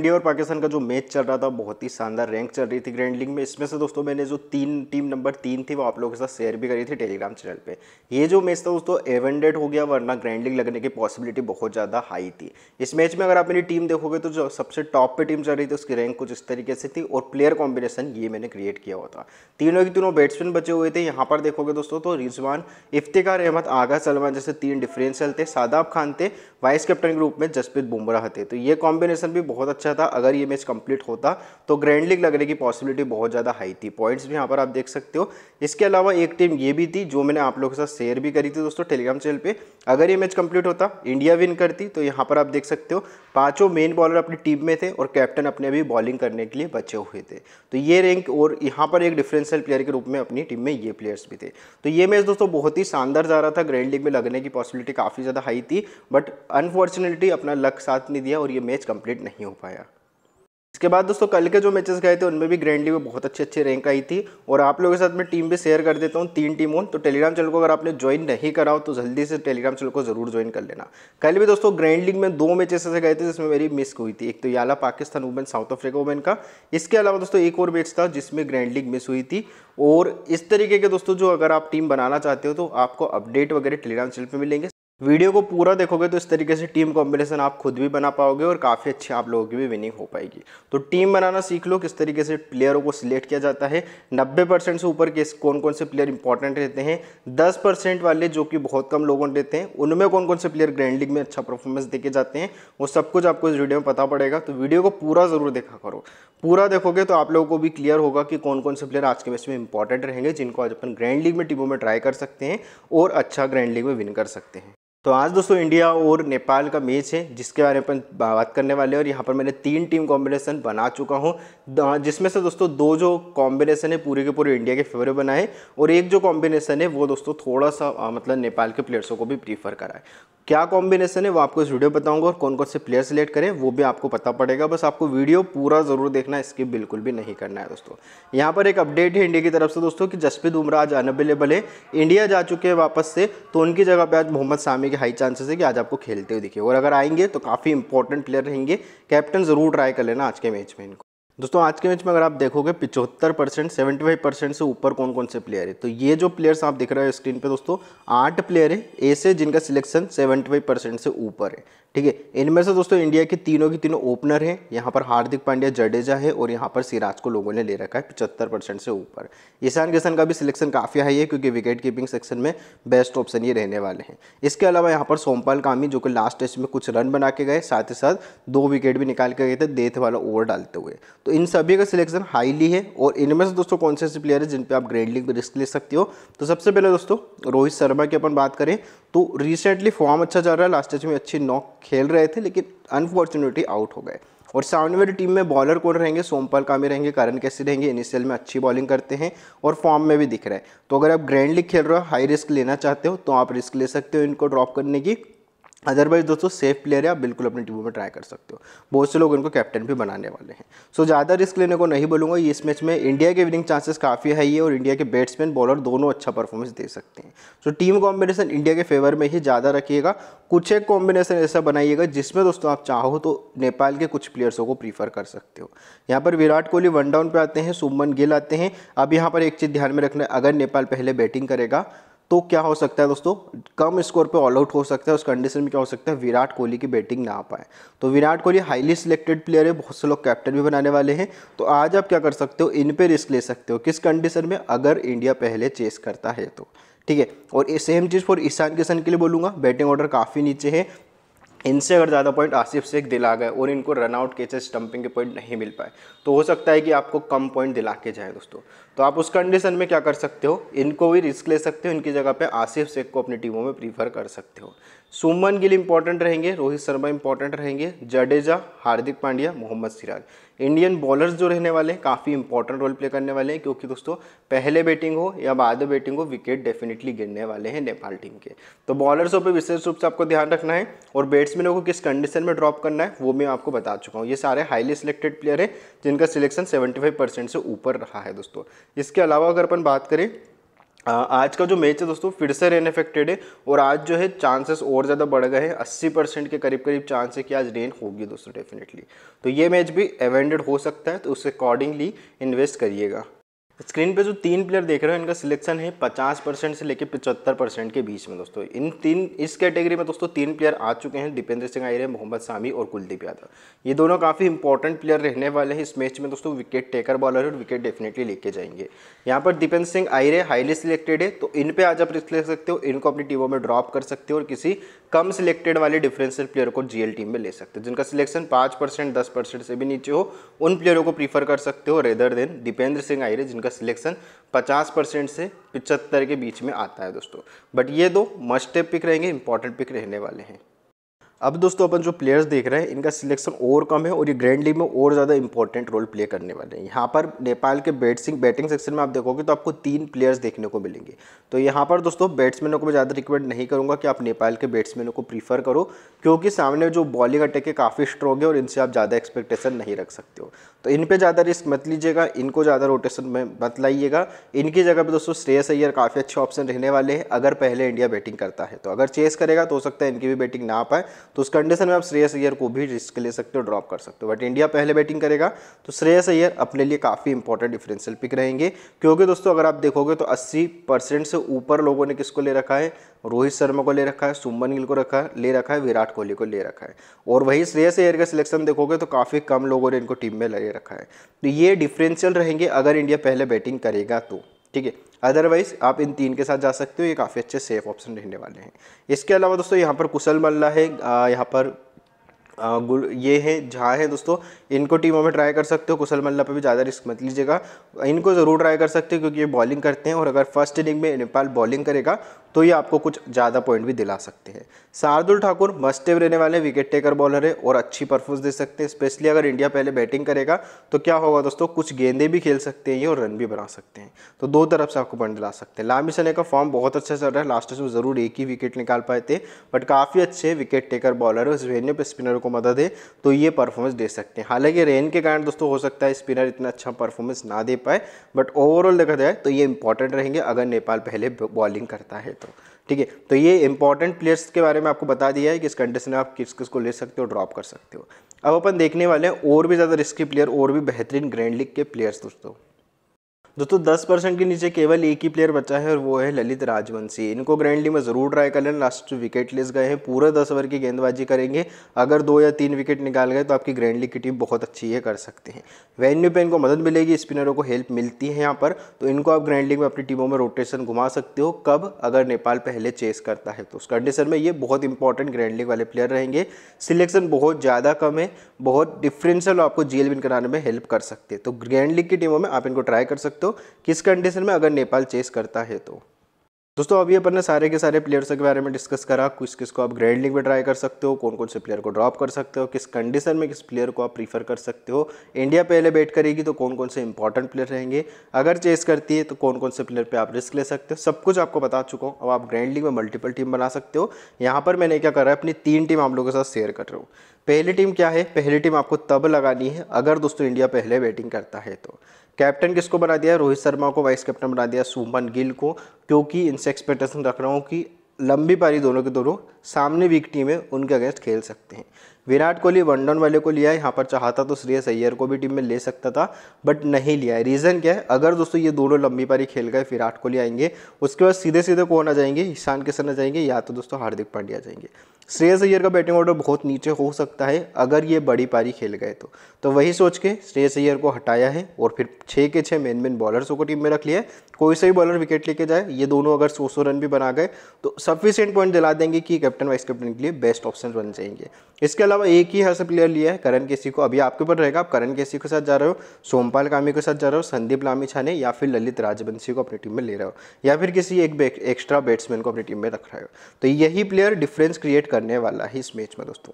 India और पाकिस्तान का जो मैच चल रहा था बहुत ही शानदार रैंक चल रही थी ग्रैंड लीग में इसमें से दोस्तों मैंने जो तीन टीम नंबर तीन थी वो आप लोगों के साथ शेयर भी करी थी टेलीग्राम चैनल पे ये जो मैच था दोस्तों एवेंडेड हो गया वरना ग्रैंड लीग लगने की पॉसिबिलिटी बहुत ज़्यादा हाई थी इस मैच में अगर आप मेरी टीम देखोगे तो जो सबसे टॉप पर टीम चल रही थी उसकी रैंक कुछ इस तरीके से थी और प्लेयर कॉम्बिनेशन ये मैंने क्रिएट किया हुआ था तीनों के तीनों बैट्समैन बचे हुए थे यहाँ पर देखोगे दोस्तों तो रिजवान इफ्तिकार अहमद आगा सलमान जैसे तीन डिफरेंशियल थे सादाब खान थे वाइस कैप्टन के रूप में जसप्रीत बुमराह थे तो ये कॉम्बिनेशन भी बहुत अच्छा अच्छा था अगर ये मैच कंप्लीट होता तो ग्रैंड लीग लगने की पॉसिबिलिटी बहुत ज़्यादा हाई थी पॉइंट्स भी यहाँ पर आप देख सकते हो इसके अलावा एक टीम ये भी थी जो मैंने आप लोगों के साथ शेयर भी करी थी दोस्तों टेलीग्राम चैनल पर अगर ये मैच कंप्लीट होता इंडिया विन करती तो यहाँ पर आप देख सकते हो पाँचों मेन बॉलर अपनी टीम में थे और कैप्टन अपने अभी बॉलिंग करने के लिए बचे हुए थे तो ये रैंक और यहाँ पर एक डिफरेंशियल प्लेयर के रूप में अपनी टीम में ये प्लेयर्स भी थे तो ये मैच दोस्तों बहुत ही शानदार जा रहा था ग्रैंड लीग में लगने की पॉसिबिलिटी काफ़ी ज़्यादा हाई थी बट अनफॉर्चुनेटली अपना लक साथ नहीं दिया और ये मैच कंप्लीट नहीं हो पाया इसके बाद दोस्तों कल के जो मैचेस गए थे उनमें भी ग्रैंडली में बहुत अच्छे अच्छी रैंक आई थी और आप लोगों के साथ मैं टीम भी शेयर कर देता हूँ तीन टीमों तो टेलीग्राम चैनल को अगर आपने ज्वाइन नहीं करा हो तो जल्दी से टेलीग्राम चैनल को जरूर ज्वाइन कर लेना कल भी दोस्तों ग्रैंड लीग में दो मैचेस ऐसे गए थे जिसमें मेरी मिस हुई थी एक तो याला Pakistan women South Africa women का इसके अलावा दोस्तों एक और मैच था जिसमें ग्रैंड लीग मिस हुई थी और इस तरीके के दोस्तों जो अगर आप टीम बनाना चाहते हो तो आपको अपडेट वगैरह टेलीग्राम चैनल पर मिलेंगे वीडियो को पूरा देखोगे तो इस तरीके से टीम कॉम्बिनेशन आप खुद भी बना पाओगे और काफ़ी अच्छी आप लोगों की भी विनिंग हो पाएगी तो टीम बनाना सीख लो किस तरीके से प्लेयरों को सिलेक्ट किया जाता है 90 परसेंट से ऊपर के कौन कौन से प्लेयर इंपॉर्टेंट रहते हैं 10 परसेंट वाले जो कि बहुत कम लोगों रहते हैं उनमें कौन कौन से प्लेयर ग्रैंड लीग में अच्छा परफॉर्मेंस देके जाते हैं वो सब कुछ आपको इस वीडियो में पता पड़ेगा तो वीडियो को पूरा ज़रूर देखा करो पूरा देखोगे तो आप लोगों को भी क्लियर होगा कि कौन कौन से प्लेयर आज के मैच में इंपॉर्टेंट रहेंगे जिनको आज अपन ग्रैंड लीग में टीमों में ट्राई कर सकते हैं और अच्छा ग्रैंड लीग में विन कर सकते हैं तो आज दोस्तों इंडिया और नेपाल का मैच है जिसके बारे में अपन बात करने वाले हैं और यहाँ पर मैंने तीन टीम कॉम्बिनेशन बना चुका हूँ जिसमें से दोस्तों दो जो कॉम्बिनेशन है पूरे के पूरे इंडिया के फेवरेट बनाए और एक जो कॉम्बिनेशन है वो दोस्तों थोड़ा सा आ, मतलब नेपाल के प्लेयर्सों को भी प्रीफर कराए क्या कॉम्बिनेशन है वो आपको इस वीडियो बताऊंगा और कौन कौन से प्लेयर सेलेक्ट करें वो भी आपको पता पड़ेगा बस आपको वीडियो पूरा ज़रूर देखना है इसकी बिल्कुल भी नहीं करना है दोस्तों यहाँ पर एक अपडेट है इंडिया की तरफ से दोस्तों कि जसप्रीत बुमराह आज अनअवेलेबल है इंडिया जा चुके हैं वापस से तो उनकी जगह पर आज मोहम्मद शामी के हाई चांसेस है कि आज आपको खेलते हुए दिखे और अगर आएंगे तो काफ़ी इंपॉर्टेंट प्लेयर रहेंगे कैप्टन ज़रूर ट्राई कर लेना आज के मैच में इनको दोस्तों आज के मैच में अगर आप देखोगे पिचहत्तर परसेंट सेवेंटी फाइव परसेंट से ऊपर कौन कौन से प्लेयर है तो ये जो प्लेयर्स आप देख रहे हो स्क्रीन पे दोस्तों आठ प्लेयर है ऐसे जिनका सिलेक्शन सेवेंटी फाइव परसेंट से ऊपर है ठीक है इनमें से दोस्तों इंडिया के तीनों के तीनों ओपनर हैं यहाँ पर हार्दिक पांड्या जडेजा है और यहाँ पर सिराज को लोगों ने ले रखा है पिचहत्तर परसेंट से ऊपर ईशान किशन का भी सिलेक्शन काफ़ी हाई है क्योंकि विकेट कीपिंग सेक्शन में बेस्ट ऑप्शन ये रहने वाले हैं इसके अलावा यहाँ पर सोमपाल कामी जो कि लास्ट टेस्ट में कुछ रन बना के गए साथ ही साथ दो विकेट भी निकाल के गए थे देथ वाला ओवर डालते हुए तो इन सभी का सिलेक्शन हाईली है और इनमें से दोस्तों कौन से ऐसे प्लेयर है जिन पे आप ग्रेड लीग में रिस्क ले सकते हो तो सबसे पहले दोस्तों रोहित शर्मा की अपन बात करें तो रिसेंटली फॉर्म अच्छा चल रहा है लास्ट में अच्छी नॉक खेल रहे थे लेकिन अनफॉर्चुनेटली आउट हो गए और सामने वाली टीम में बॉलर कौन रहेंगे सोमपाल कामी रहेंगे करण कैसे रहेंगे इनिशियल में अच्छी बॉलिंग करते हैं और फॉर्म में भी दिख रहा है तो अगर आप ग्रैंड लीग खेल रहे हो हाई रिस्क लेना चाहते हो तो आप रिस्क ले सकते हो इनको ड्रॉप करने की अदरवाइज दोस्तों सेफ प्लेयर है आप बिल्कुल अपनी टीमों में ट्राई कर सकते हो बहुत से लोग इनको कैप्टन भी बनाने वाले हैं सो so, ज़्यादा रिस्क लेने को नहीं बोलूँगा इस मैच में इंडिया के विनिंग चांसेस काफ़ी है ये और इंडिया के बैट्समैन बॉलर दोनों अच्छा परफॉर्मेंस दे सकते हैं so so, team combination India के फेवर में ही ज़्यादा रखिएगा कुछ एक कॉम्बिनेशन ऐसा बनाइएगा जिसमें दोस्तों आप चाहो तो नेपाल के कुछ प्लेयर्सों को प्रीफर कर सकते हो यहाँ पर विराट कोहली वन डाउन पर आते हैं सुमन गिल आते हैं अब यहाँ पर एक चीज़ ध्यान में रखना है अगर नेपाल पहले बैटिंग करेगा तो क्या हो सकता है दोस्तों कम स्कोर पे ऑल आउट हो सकता है उस कंडीशन में क्या हो सकता है विराट कोहली की बैटिंग ना आ पाए तो Virat Kohli highly selected player है बहुत से लोग कैप्टन भी बनाने वाले हैं तो आज आप क्या कर सकते हो इन पे रिस्क ले सकते हो किस कंडीशन में अगर इंडिया पहले चेस करता है तो ठीक है और सेम चीज़ फॉर ईशान किशन के लिए बोलूँगा बैटिंग ऑर्डर काफ़ी नीचे है इनसे अगर ज़्यादा पॉइंट आसिफ शेख दिला गए और इनको रनआउट चेस स्टम्पिंग के पॉइंट नहीं मिल पाए तो हो सकता है कि आपको कम पॉइंट दिला के जाए दोस्तों तो आप उस कंडीशन में क्या कर सकते हो इनको भी रिस्क ले सकते हो इनकी जगह पे आसिफ शेख को अपनी टीमों में प्रीफर कर सकते हो सुमन गिल इंपॉर्टेंट रहेंगे रोहित शर्मा इंपॉर्टेंट रहेंगे जडेजा हार्दिक पांड्या मोहम्मद सिराज इंडियन बॉलर्स जो रहने वाले हैं काफ़ी इंपॉर्टेंट रोल प्ले करने वाले हैं क्योंकि दोस्तों पहले बैटिंग हो या बाद बैटिंग हो विकेट डेफिनेटली गिरने वाले हैं नेपाल टीम के तो बॉलर्सों पर विशेष रूप से आपको ध्यान रखना है और बैट्समैनों को किस कंडीशन में ड्रॉप करना है वो मैं आपको बता चुका हूँ ये सारे हाईली सिलेक्टेड प्लेयर हैं जिनका सिलेक्शन सेवेंटी से ऊपर रहा है दोस्तों इसके अलावा अगर अपन बात करें आज का जो मैच है दोस्तों फिर से रेन अफेक्टेड है और आज जो है चांसेस और ज़्यादा बढ़ गए हैं अस्सी परसेंट के करीब करीब चांस है कि आज रेन होगी दोस्तों डेफिनेटली तो ये मैच भी एवेंडेड हो सकता है तो उससे अकॉर्डिंगली इन्वेस्ट करिएगा स्क्रीन पे जो तीन प्लेयर देख रहे हो इनका सिलेक्शन है 50 परसेंट से लेकर 75 परसेंट के बीच में दोस्तों इन तीन इस कैटेगरी में दोस्तों तीन प्लेयर आ चुके हैं दीपेंद्र सिंह आयरे मोहम्मद सामी और कुलदीप यादव ये दोनों काफ़ी इंपॉर्टेंट प्लेयर रहने वाले हैं इस मैच में दोस्तों विकेट टेकर बॉलर और विकेट डेफिनेटली लेके जाएंगे यहाँ पर दीपेंद्र सिंह आयरे हाईली सिलेक्टेड है तो इन पर आज आप रिस्क ले सकते हो इनको अपनी टीमों में ड्रॉप कर सकते हो और किसी कम सिलेक्टेड वाले डिफरेंशियल प्लेयर को जीएल टीम में ले सकते हो जिनका सिलेक्शन पाँच परसेंट दस परसेंट से भी नीचे हो उन प्लेयरों को प्रीफर कर सकते हो रेदर देन दीपेंद्र सिंह आयरे जिनका सिलेक्शन पचास परसेंट से पिचहत्तर के बीच में आता है दोस्तों बट ये दो मस्ट पिक रहेंगे इंपॉर्टेंट पिक रहने वाले हैं अब दोस्तों अपन जो प्लेयर्स देख रहे हैं इनका सिलेक्शन और कम है और ये ग्रैंड लीग में और ज़्यादा इंपॉर्टेंट रोल प्ले करने वाले हैं यहाँ पर नेपाल के बैटिंग बैटिंग सेक्शन में आप देखोगे तो आपको तीन प्लेयर्स देखने को मिलेंगे तो यहाँ पर दोस्तों बैट्समैनों को मैं ज़्यादा रिकमेंड नहीं करूँगा कि आप नेपाल के बैट्समैनों को प्रीफर करो क्योंकि सामने जो बॉलिंग अटैक है काफ़ी स्ट्रॉन्ग है और इनसे आप ज़्यादा एक्सपेक्टेशन नहीं रख सकते हो तो इन पर ज़्यादा रिस्क मत लीजिएगा इनको ज़्यादा रोटेशन में मत लाइएगा इनकी जगह पर दोस्तों श्रेयस अय्यर काफ़ी अच्छे ऑप्शन रहने वाले हैं अगर पहले इंडिया बैटिंग करता है तो अगर चेस करेगा तो हो सकता है इनकी भी बैटिंग ना पाए तो उस कंडीशन में आप श्रेयस अय्यर को भी रिस्क ले सकते हो ड्रॉप कर सकते हो बट इंडिया पहले बैटिंग करेगा तो श्रेयस अय्यर अपने लिए काफ़ी इंपॉर्टेंट डिफरेंशियल पिक रहेंगे क्योंकि दोस्तों अगर आप देखोगे तो अस्सी परसेंट से ऊपर लोगों ने किसको ले रखा है रोहित शर्मा को ले रखा है सुमन गिल को रखा है ले रखा है विराट कोहली को ले रखा है और वही श्रेयस अय्यर का सिलेक्शन देखोगे तो काफ़ी कम लोगों ने इनको टीम में ले रखा है तो ये डिफरेंशियल रहेंगे अगर इंडिया पहले बैटिंग करेगा तो ठीक है अदरवाइज़ आप इन तीन के साथ जा सकते हो ये काफ़ी अच्छे सेफ ऑप्शन रहने वाले हैं इसके अलावा दोस्तों यहाँ पर कुशल मल्ला है यहाँ पर गुल ये है झा है दोस्तों इनको टीमों में ट्राई कर सकते हो कुशल मल्ला पे भी ज़्यादा रिस्क मत लीजिएगा इनको ज़रूर ट्राई कर सकते हो क्योंकि ये बॉलिंग करते हैं और अगर फर्स्ट इनिंग में नेपाल बॉलिंग करेगा तो ये आपको कुछ ज़्यादा पॉइंट भी दिला सकते हैं शार्दुल ठाकुर मस्टेव रहने वाले विकेट टेकर बॉलर है और अच्छी परफॉर्मेंस दे सकते हैं स्पेशली अगर इंडिया पहले बैटिंग करेगा तो क्या होगा दोस्तों कुछ गेंदे भी खेल सकते हैं ये और रन भी बना सकते हैं तो दो तरफ से आपको पॉइंट दिला सकते हैं लामी सने का फॉर्म बहुत अच्छा चल रहा है लास्ट में ज़रूर एक ही विकेट निकाल पाए थे बट काफ़ी अच्छे विकेट टेकर बॉलर है उस वेन्यू पर स्पिनर को मदद है तो ये परफॉर्मेंस दे सकते हैं हालांकि रेन के कारण दोस्तों हो सकता है स्पिनर इतना अच्छा परफॉर्मेंस ना दे पाए बट ओवरऑल देखा जाए तो ये इंपॉर्टेंट रहेंगे अगर नेपाल पहले बॉलिंग करता है तो ठीक है तो ये इंपॉर्टेंट प्लेयर्स के बारे में आपको बता दिया है कि इस कंडीशन में आप किस किस को ले सकते हो ड्रॉप कर सकते हो अब अपन देखने वाले हैं और भी ज़्यादा रिस्की प्लेयर और भी बेहतरीन ग्रैंड लीग के प्लेयर्स दोस्तों दोस्तों दस परसेंट के नीचे केवल एक ही प्लेयर बचा है और वो है ललित राजवंशी इनको ग्रैंडली में ज़रूर ट्राई कर लेना लास्ट विकेट लेस गए हैं पूरा दस ओवर की गेंदबाजी करेंगे अगर दो या तीन विकेट निकाल गए तो आपकी ग्रैंडली की टीम बहुत अच्छी है कर सकते हैं वेन्यू पे इनको मदद मिलेगी स्पिनरों को हेल्प मिलती है यहाँ पर तो इनको आप ग्रैंडली में अपनी टीमों में रोटेशन घुमा सकते हो कब अगर नेपाल पहले चेस करता है तो उस कंडीशन में ये बहुत इंपॉर्टेंट ग्रैंड लीग वाले प्लेयर रहेंगे सिलेक्शन बहुत ज़्यादा कम है बहुत डिफरेंशियल आपको जीएल विन कराने में हेल्प कर सकते हैं तो ग्रैंड लीग की टीमों में आप इनको ट्राई कर सकते हो हो किस कंडीशन में अगर नेपाल चेस करता है तो दोस्तों अभी अपन ने सारे के सारे प्लेयर्स के बारे में डिस्कस करा किस किस को आप ग्रैंड लीग में ट्राई कर सकते हो कौन कौन से प्लेयर को ड्रॉप कर सकते हो किस कंडीशन में किस प्लेयर को आप प्रीफर कर सकते हो इंडिया पहले बैट करेगी तो कौन कौन से इंपॉर्टेंट प्लेयर रहेंगे अगर चेस करती है तो कौन कौन से प्लेयर पर आप रिस्क ले सकते हो सब कुछ आपको बता चुका हूँ अब आप ग्रैंड लीग में मल्टीपल टीम बना सकते हो यहाँ पर मैंने क्या करा है अपनी तीन टीम आप लोगों के साथ शेयर कर रहा हूँ पहली टीम क्या है पहली टीम आपको तब लगानी है अगर दोस्तों इंडिया पहले बैटिंग करता है तो कैप्टन किसको बना दिया रोहित शर्मा को वाइस कैप्टन बना दिया सुमन गिल को क्योंकि इनसे एक्सपेक्टेशन रख रहा हूँ कि लंबी पारी दोनों के दोनों सामने वीक टीम है उनके अगेंस्ट खेल सकते हैं विराट कोहली वन डाउन वाले को लिया है यहाँ पर चाहता तो श्रेयस अय्यर को भी टीम में ले सकता था बट नहीं लिया है रीज़न क्या है अगर दोस्तों ये दोनों लंबी पारी खेल गए विराट कोहली आएंगे उसके बाद सीधे सीधे कौन आ जाएंगे ईशान किशन आ जाएंगे या तो दोस्तों हार्दिक पांड्या जाएंगे श्रेयस अय्यर का बैटिंग ऑर्डर बहुत नीचे हो सकता है अगर ये बड़ी पारी खेल गए तो तो वही सोच के श्रेयस अय्यर को हटाया है और फिर छः के छः मेन मेन बॉलर्सों को टीम में रख लिया है कोई से भी बॉलर विकेट लेके जाए ये दोनों अगर सौ सौ रन भी बना गए तो सफिशियंट पॉइंट दिला देंगे कि कैप्टन वाइस कैप्टन के लिए बेस्ट ऑप्शन बन जाएंगे इसके अलावा एक ही हर्ष प्लेयर लिया है करण केसी को अभी आपके ऊपर रहेगा आप करण केसी के साथ जा रहे हो सोमपाल कामी के साथ जा रहे हो संदीप लामी छाने या फिर ललित राजवंशी को अपनी टीम में ले रहे हो या फिर किसी एक एक्स्ट्रा बैट्समैन को अपनी टीम में रख रहे हो तो यही प्लेयर डिफरेंस क्रिएट करने वाला है इस मैच में दोस्तों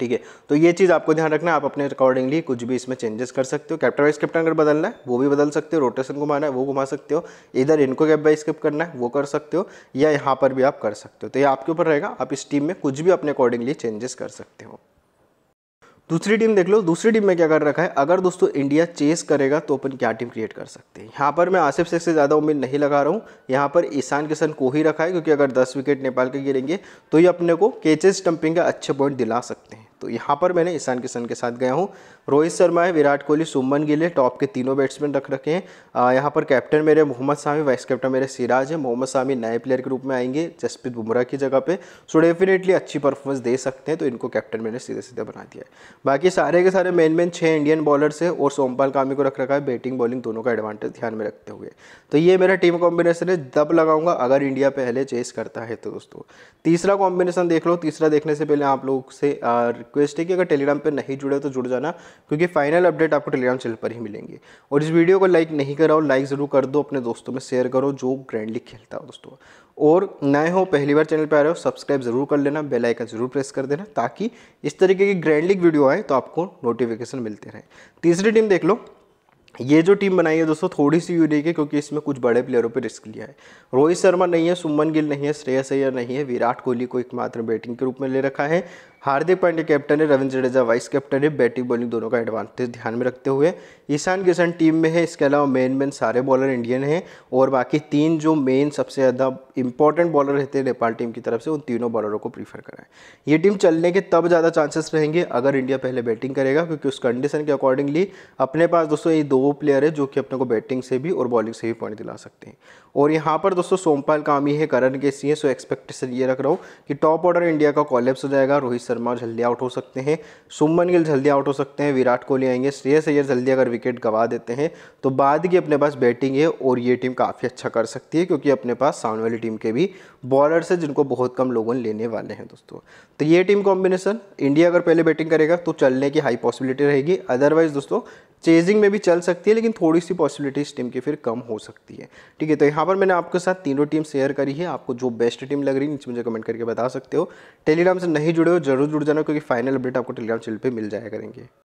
ठीक है तो ये चीज़ आपको ध्यान रखना आप अपने अकॉर्डिंगली कुछ भी इसमें चेंजेस कर सकते हो कैप्टन वाइज कैप्टन अगर बदलना है वो भी बदल सकते हो रोटेशन घुमाना है वो घुमा सकते हो इधर इनको कैप बाई स्किप करना है वो कर सकते हो या यहाँ पर भी आप कर सकते हो तो ये आपके ऊपर रहेगा आप इस टीम में कुछ भी अपने अकॉर्डिंगली चेंजेस कर सकते हो दूसरी टीम देख लो दूसरी टीम में क्या कर रखा है अगर दोस्तों इंडिया चेस करेगा तो अपन क्या टीम क्रिएट कर सकते हैं यहाँ पर मैं आसिफ शेख से ज़्यादा उम्मीद नहीं लगा रहा हूँ यहाँ पर ईशान किशन को ही रखा है क्योंकि अगर 10 विकेट नेपाल के गिरेंगे तो ये अपने को केचेस स्टम्पिंग के अच्छे पॉइंट दिला सकते हैं तो यहाँ पर मैंने ईशान किशन के साथ गया हूँ रोहित शर्मा है विराट कोहली सुमन गिल है टॉप के तीनों बैट्समैन रख रखे हैं यहाँ पर कैप्टन मेरे मोहम्मद शामी वाइस कैप्टन मेरे सिराज है मोहम्मद शामी नए प्लेयर के रूप में आएंगे जसप्रीत बुमराह की जगह पे सो डेफिनेटली अच्छी परफॉर्मेंस दे सकते हैं तो इनको कैप्टन मैंने सीधे सीधे बना दिया है बाकी सारे के सारे मेन मेन छः इंडियन बॉलर्स है और सोमपाल कामी को रख रखा है बैटिंग बॉलिंग दोनों का एडवांटेज ध्यान में रखते हुए तो ये मेरा टीम कॉम्बिनेशन है दब लगाऊंगा अगर इंडिया पहले चेस करता है तो दोस्तों तीसरा कॉम्बिनेशन देख लो तीसरा देखने से पहले आप लोग से रिक्वेस्ट है कि अगर टेलीग्राम पर नहीं जुड़े तो जुड़ जाना क्योंकि फाइनल अपडेट आपको टेलीग्राम चैनल पर ही मिलेंगे और इस वीडियो को लाइक नहीं कराओ लाइक ज़रूर कर दो अपने दोस्तों में शेयर करो जो ग्रैंडली खेलता हो दोस्तों और नए हो पहली बार चैनल पर आ रहे हो सब्सक्राइब ज़रूर कर लेना बेल आइकन ज़रूर प्रेस कर देना ताकि इस तरीके की ग्रैंड लीग वीडियो आए तो आपको नोटिफिकेशन मिलते रहे तीसरी टीम देख लो ये जो टीम बनाई है दोस्तों थोड़ी सी यूनिक है क्योंकि इसमें कुछ बड़े प्लेयरों पर रिस्क लिया है रोहित शर्मा नहीं है सुमन गिल नहीं है श्रेयस अय्यर नहीं है विराट कोहली को एकमात्र बैटिंग के रूप में ले रखा है हार्दिक पांड्या कैप्टन है रविंद्र जडेजा वाइस कैप्टन है बैटिंग बॉलिंग दोनों का एडवांटेज ध्यान में रखते हुए ईशान किशन टीम में है इसके अलावा मेन मेन सारे बॉलर इंडियन हैं और बाकी तीन जो मेन सबसे ज़्यादा इंपॉर्टेंट बॉलर रहते हैं नेपाल टीम की तरफ से उन तीनों बॉलरों को प्रीफर कराएं ये टीम चलने के तब ज़्यादा चांसेस रहेंगे अगर इंडिया पहले बैटिंग करेगा क्योंकि उस कंडीशन के अकॉर्डिंगली अपने पास दोस्तों ये दो प्लेयर है जो कि अपने को बैटिंग से भी और बॉलिंग से भी पॉइंट दिला सकते हैं और यहाँ पर दोस्तों सोमपाल कामी है करण के सी है सो एक्सपेक्टेशन ये रख रहा हूँ कि टॉप ऑर्डर इंडिया का कॉलेप्स हो जाएगा रोहित शर्मा जल्दी आउट हो सकते हैं सुमन गिल जल्दी आउट हो सकते हैं विराट कोहली आएंगे श्रेयस अय्यर जल्दी अगर विकेट गवा देते हैं तो बाद की अपने पास बैटिंग है और ये टीम काफ़ी अच्छा कर सकती है क्योंकि अपने पास सामने वाली टीम के भी बॉलर्स है जिनको बहुत कम लोगों लेने वाले हैं दोस्तों तो ये टीम कॉम्बिनेशन इंडिया अगर पहले बैटिंग करेगा तो चलने की हाई पॉसिबिलिटी रहेगी अदरवाइज दोस्तों चेजिंग में भी चल सकती है लेकिन थोड़ी सी पॉसिबिलिटी इस टीम की फिर कम हो सकती है ठीक है तो यहाँ पर मैंने आपके साथ तीनों टीम शेयर करी है आपको जो बेस्ट टीम लग रही है नीचे मुझे कमेंट करके बता सकते हो टेलीग्राम से नहीं जुड़े हो जरूर जुड़ जाना क्योंकि फाइनल अपडेट आपको टेलीग्राम चैनल पर मिल जाया करेंगे